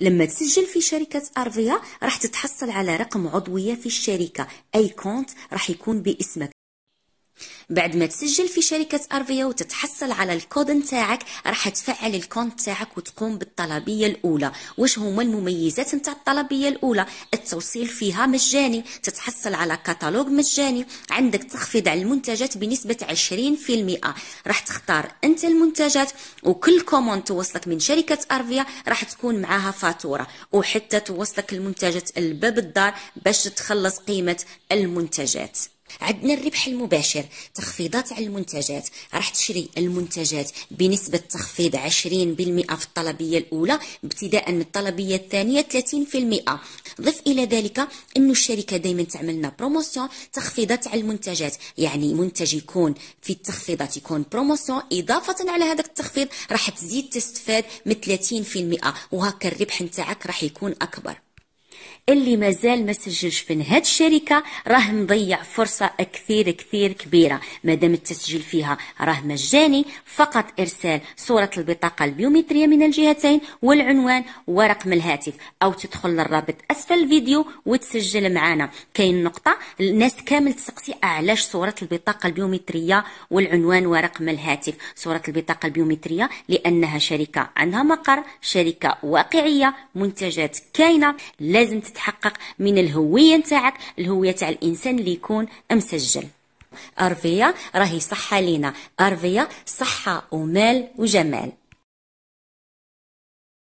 لما تسجل في شركة أرفيا راح تتحصل على رقم عضوية في الشركة أي كونت راح يكون باسمك بعد ما تسجل في شركة أرفيا وتتحصل على الكود نتاعك راح تفعل الكونت نتاعك وتقوم بالطلبية الأولى واش هما المميزات نتاع الطلبية الأولى التوصيل فيها مجاني تتحصل على كتالوج مجاني عندك تخفيض على المنتجات بنسبة 20% راح تختار أنت المنتجات وكل كومون توصلك من شركة أرفيا راح تكون معاها فاتورة وحتى توصلك المنتجات لباب الدار باش تخلص قيمة المنتجات عندنا الربح المباشر تخفيضات على المنتجات راح تشري المنتجات بنسبة تخفيض 20% في الطلبية الأولى ابتداء من الطلبية الثانية 30% ضف إلى ذلك أن الشركة دائما تعملنا بروموسيون تخفيضات على المنتجات يعني منتج يكون في التخفيضات يكون بروموسيون إضافة على هذا التخفيض راح تزيد تستفاد من 30% وهكا الربح نتاعك راح يكون أكبر اللي مازال ما سجلش في هاد الشركه راه مضيع فرصه كثير كثير كبيره مادام التسجيل فيها راه مجاني فقط ارسال صوره البطاقه البيومتريه من الجهتين والعنوان ورقم الهاتف او تدخل للرابط اسفل الفيديو وتسجل معنا كاين نقطه الناس كامل تسقسي علاش صوره البطاقه البيومتريه والعنوان ورقم الهاتف صوره البطاقه البيومتريه لانها شركه عندها مقر شركه واقعيه منتجات كاينه لازم تت تتحقق من الهويه نتاعك الهويه تاع الانسان اللي يكون مسجل ارفيه راهي صحه لينا ارفيه صحه ومال وجمال